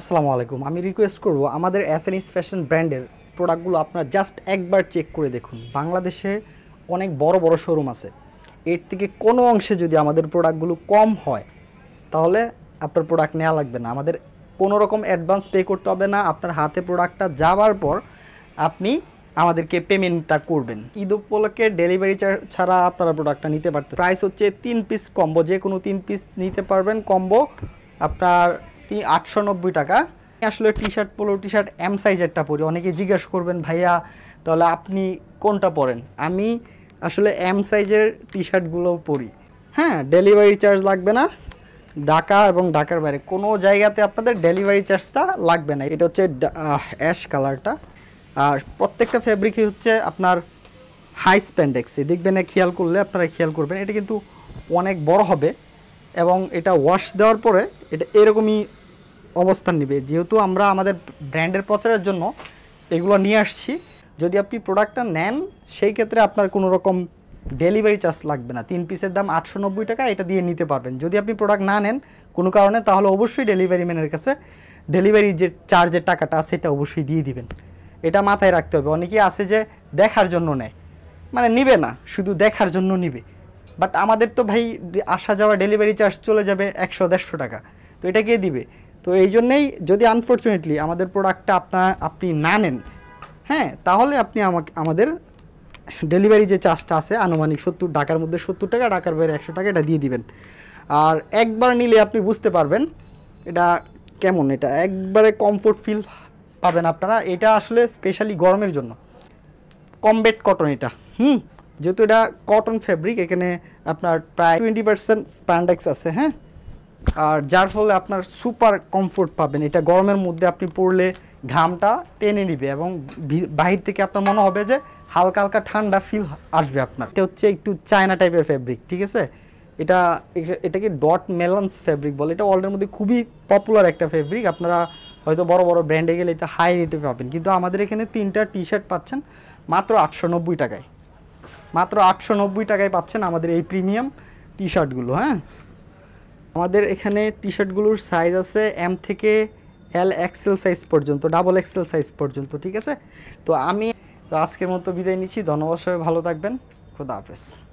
আসসালামু আলাইকুম আমি রিকোয়েস্ট করব আমাদের অ্যাসেনিস ফ্যাশন ব্র্যান্ডের প্রোডাক্টগুলো আপনারা জাস্ট একবার চেক করে দেখুন বাংলাদেশে অনেক বড় বড় শোরুম আছে এর থেকে কোনো অংশে যদি আমাদের প্রোডাক্টগুলো কম হয় তাহলে আপনার প্রোডাক্ট নেওয়া লাগবে না আমাদের কোনো রকম অ্যাডভান্স পে করতে হবে না আপনার হাতে প্রোডাক্টটা যাওয়ার পর আপনি আমাদেরকে পেমেন্টটা করবেন ঈদ উপলক্ষে ডেলিভারি ছাড়া আপনারা প্রোডাক্টটা নিতে পারতেন প্রাইস হচ্ছে তিন পিস কম্বো যে কোনো তিন পিস নিতে পারবেন কম্বো আপনার আটশো নব্বই টাকা আসলে T shirt polo T shirt M সাইজেরটা পরি অনেকে জিজ্ঞাসা করবেন ভাইয়া তাহলে আপনি কোনটা পরেন আমি আসলে এম সাইজের টি শার্টগুলো পরি হ্যাঁ ডেলিভারি চার্জ লাগবে না ঢাকা এবং ঢাকার বাইরে কোনো জায়গাতে আপনাদের ডেলিভারি চার্জটা লাগবে না এটা হচ্ছে অ্যাশ কালারটা আর প্রত্যেকটা ফ্যাব্রিকই হচ্ছে আপনার হাই স্প্যান্ডেক্স দেখবেন খেয়াল করলে আপনারা খেয়াল করবেন এটা কিন্তু অনেক বড় হবে এবং এটা ওয়াশ দেওয়ার পরে এটা এরকমই অবস্থান নেবে যেহেতু আমরা আমাদের ব্র্যান্ডের প্রচারের জন্য এগুলো নিয়ে আসছি যদি আপনি প্রোডাক্টটা নেন সেই ক্ষেত্রে আপনার কোনো রকম ডেলিভারি চার্জ লাগবে না তিন পিসের দাম আটশো টাকা এটা দিয়ে নিতে পারবেন যদি আপনি প্রোডাক্ট না নেন কোনো কারণে তাহলে অবশ্যই ডেলিভারি ম্যানের কাছে ডেলিভারি যে চার্জের টাকাটা সেটা অবশ্যই দিয়ে দিবেন এটা মাথায় রাখতে হবে অনেকেই আছে যে দেখার জন্য নেয় মানে নিবে না শুধু দেখার জন্য নিবে বাট আমাদের তো ভাই আসা যাওয়া ডেলিভারি চার্জ চলে যাবে একশো দেড়শো টাকা তো এটা কে দিবে তো এই জন্যেই যদি আনফর্চুনেটলি আমাদের প্রোডাক্টটা আপনার আপনি না নেন হ্যাঁ তাহলে আপনি আমাকে আমাদের ডেলিভারি যে চার্জটা আছে আনুমানিক সত্তর ঢাকার মধ্যে সত্তর টাকা ঢাকার বাইরে একশো টাকা এটা দিয়ে দিবেন আর একবার নিলে আপনি বুঝতে পারবেন এটা কেমন এটা একবারে কমফোর্ট ফিল পাবেন আপনারা এটা আসলে স্পেশালি গরমের জন্য কমবেট কটন এটা হুম যেহেতু এটা কটন ফ্যাব্রিক এখানে আপনার প্রায় টোয়েন্টি পার্সেন্ট স্প্যান্ডেক্স আছে হ্যাঁ আর যার ফলে আপনার সুপার কমফোর্ট পাবেন এটা গরমের মধ্যে আপনি পড়লে ঘামটা টেনে নিবে এবং বাহির থেকে আপনার মনে হবে যে হালকা হালকা ঠান্ডা ফিল আসবে আপনার এটা হচ্ছে একটু চায়না টাইপের ফ্যাব্রিক ঠিক আছে এটা এটাকে ডট মেলান্স ফ্যাব্রিক বলে এটা ওয়ার্ল্ডের মধ্যে খুবই পপুলার একটা ফ্যাব্রিক আপনারা হয়তো বড় বড় ব্র্যান্ডে গেলে এটা হাই রেটে পাবেন কিন্তু আমাদের এখানে তিনটা টি শার্ট পাচ্ছেন মাত্র আটশো টাকায় মাত্র আটশো টাকায় পাচ্ছেন আমাদের এই প্রিমিয়াম টি শার্টগুলো হ্যাঁ আমাদের এখানে টি শার্টগুলোর সাইজ আছে এম থেকে এল এক্সেল সাইজ পর্যন্ত ডাবল এক্সেল সাইজ পর্যন্ত ঠিক আছে তো আমি আজকের মতো বিদায় নিচ্ছি ধন্যবাদ সবাই ভালো থাকবেন খোদা হাফেজ